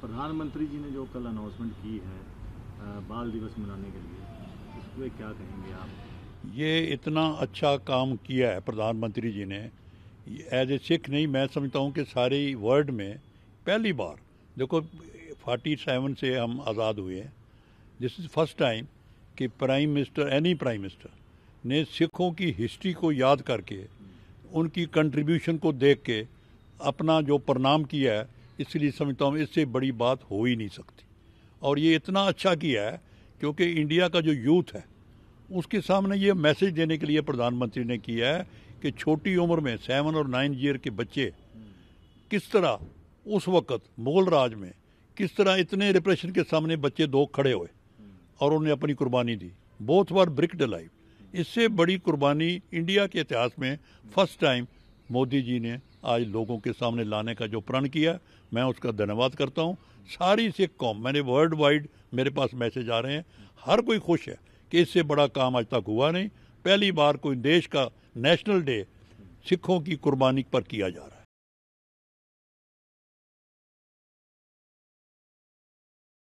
प्रधानमंत्री जी ने जो कल अनाउंसमेंट की है बाल दिवस मनाने के लिए उसमें क्या कहेंगे आप ये इतना अच्छा काम किया है प्रधानमंत्री जी ने एज ए सिख नहीं मैं समझता हूँ कि सारे वर्ल्ड में पहली बार देखो 47 से हम आज़ाद हुए हैं दिस इज़ फर्स्ट टाइम कि prime minister any prime minister ने सिखों की हिस्ट्री को याद करके उनकी कंट्रीब्यूशन को देख के अपना जो प्रणाम किया है इसलिए समझता हूँ इससे बड़ी बात हो ही नहीं सकती और ये इतना अच्छा किया है क्योंकि इंडिया का जो यूथ है उसके सामने ये मैसेज देने के लिए प्रधानमंत्री ने किया है कि छोटी उम्र में सेवन और नाइन ईयर के बच्चे किस तरह उस वक़्त मुगल राज में किस तरह इतने रिप्रेशन के सामने बच्चे दो खड़े हुए और उन्हें अपनी कुर्बानी दी बोथ बार ब्रिक लाइफ इससे बड़ी कुर्बानी इंडिया के इतिहास में फर्स्ट टाइम मोदी जी ने आज लोगों के सामने लाने का जो प्रण किया मैं उसका धन्यवाद करता हूँ सारी सिख कौम मैंने वर्ल्ड वाइड मेरे पास मैसेज आ रहे हैं हर कोई खुश है कि इससे बड़ा काम आज तक हुआ नहीं पहली बार कोई देश का नेशनल डे सिखों की कुर्बानी पर किया जा रहा है